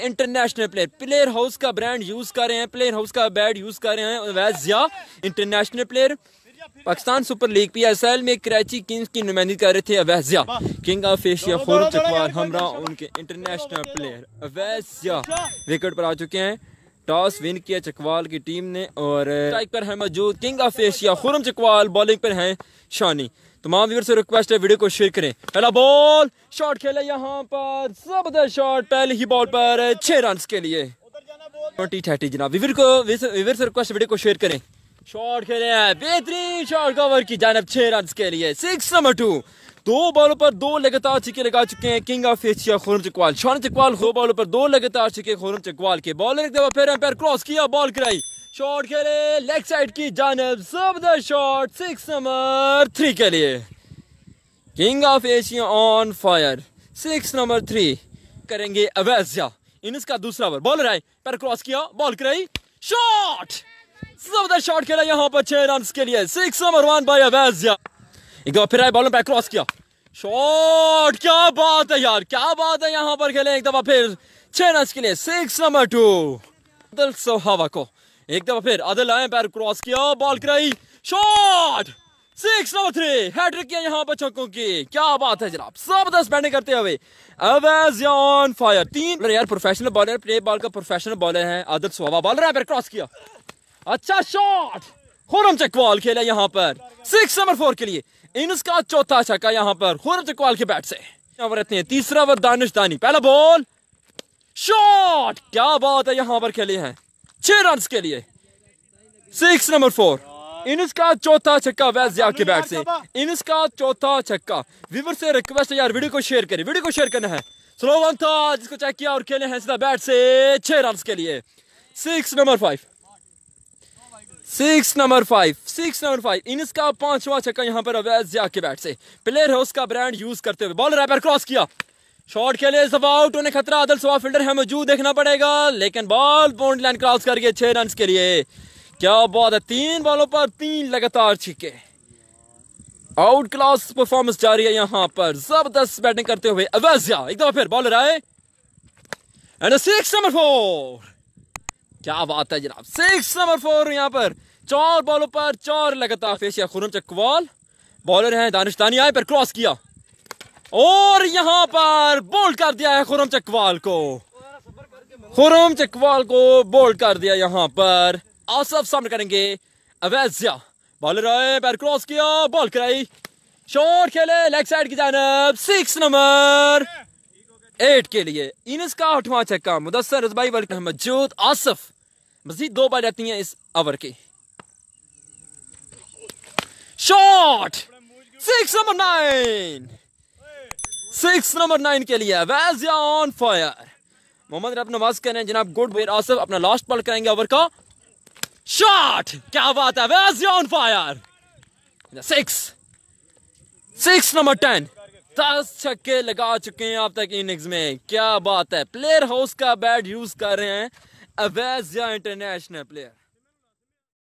international player player house का brand use कर रहे हैं प्लेयर हाउस का बैट यूज कर रहे हैं Awais Zia international player Pakistan super league PSL में कराची किंग्स की नुमाइंदगी कर रहे थे Awais Zia king of Asia Khurram Chakwal हमरा उनके international player Awais Zia wicket पर आ चुके हैं टॉस विन किया चकवाल की टीम ने और स्ट्राइक पर है मौजूद king of Asia Khurram Chakwal bowling पर हैं शानी तमाम व्यूअर से रिक्वेस्ट है वीडियो को शेयर करें पहला बॉल शॉट खेले यहाँ पर जबरदस्त शॉट पहले ही बॉल पर छह रन के लिए ट्वेंटी थर्टी जनाब विवर को विवर से रिक्वेस्ट वीडियो को शेयर करें शॉट खेले हैं बेहतरीन शॉट कवर की जानब छह रन के लिए सिक्स नंबर टू दो बॉलों पर दो लगातार छिके लगा चुके हैं king of Asia Khurram Chakwal Shaun Chakwal दो बॉलों पर दो लगातार छिके खोरम चकवाल के बॉलर एक दफा फिर क्रॉस किया बॉल कराई शॉट खेले लेग साइड की जानब जबरदस्त शॉट सिक्स नंबर थ्री के लिए king of Asia on fire six number three करेंगे अवैसा इनिस का दूसरा ओवर बॉलर आए पर क्रॉस किया बॉल कराई शॉट जबरदस्त शॉट खेला यहां पर छह रन के लिए सिक्स नंबर वन बाई अवैसा एक बार फिर आए बॉलर पर क्रॉस किया शॉट क्या बात है यार क्या बात है यहां पर खेले एक दफा फिर छह रन के लिए सिक्स नंबर टू सुहावा को एक दफा फिर अदल आए पैर क्रॉस किया बॉल कराई shot six number three hattrick किया यहाँ पर छक्कों की क्या बात है जनाब जबरदस्त बैटिंग करते हुए ऑन फायर तीन यार प्रोफेशनल बॉलर प्ले बॉल का प्रोफेशनल बॉलर है आदत सुहावा बॉलर है क्रॉस किया अच्छा शॉट खुरम चकवाल खेला यहाँ पर सिक्स नंबर फोर के लिए इनका चौथा छक्का यहाँ पर खुरम चकवाल के बैट से रहते हैं तीसरा वर दानिश दानी पहला बॉल शॉट क्या बात है यहाँ पर खेले हैं छह रन के लिए सिक्स नंबर फोर इनस का चौथा छक्का वैस जिया के बैट से इनस का चौथा छक्का विवर से रिक्वेस्ट है यार वीडियो को शेयर करें वीडियो को शेयर करना है स्लो वन था जिसको चेक किया और खेले हैं सीधा बैट से छह रन के लिए six number five six number five six number five इनस का पांचवा छक्का यहाँ पर अवैध जिया के बैट से प्लेयर है उसका ब्रांड यूज करते हुए बॉलर रैपर क्रॉस किया शॉट खेले सफा आउट होने खतरा अदल सवा फील्डर है मौजूद देखना पड़ेगा लेकिन बॉल पॉइंट लाइन क्रॉस करके छह रन के लिए क्या बात है तीन बॉलों पर तीन लगातार छिके आउट क्लास परफॉर्मेंस जारी है यहां पर जबरदस्त बैटिंग करते हुए अवैसा एक दफा फिर बॉलर आए एंड सिक्स नंबर फोर क्या बात है जनाब सिक्स नंबर फोर यहां पर चार बॉलों पर चार लगातार फेसिया खुरम चकवाल बॉलर हैं दानिश आए पर क्रॉस किया और यहाँ पर बोल्ड कर दिया है खुरम चकवाल को खुरम चकवाल को बोल्ड कर दिया यहाँ पर आसफ सामने करेंगे अवैज्या बॉलर आए पैर क्रॉस किया बॉल कराई शॉट खेले लेग साइड की जानब सिक्स नंबर एट के लिए इनस का आठवां छक्का मुदसर रजबाई बल्कि मजूद आसफ मजीद दो बार जाती हैं इस ओवर के shot six number nine six number nine के लिए वैजिया ऑन फायर मोहम्मद रब नवाज कह रहे हैं जनाब गुड बेर आसफ अपना लास्ट बॉल कराएंगे ओवर का शॉट क्या बात है वैजिया on fire six six number ten दस छक्के लगा चुके हैं आप तक इनिंग्स में क्या बात है प्लेयर हाउस का बैट यूज कर रहे हैं अवैजिया इंटरनेशनल प्लेयर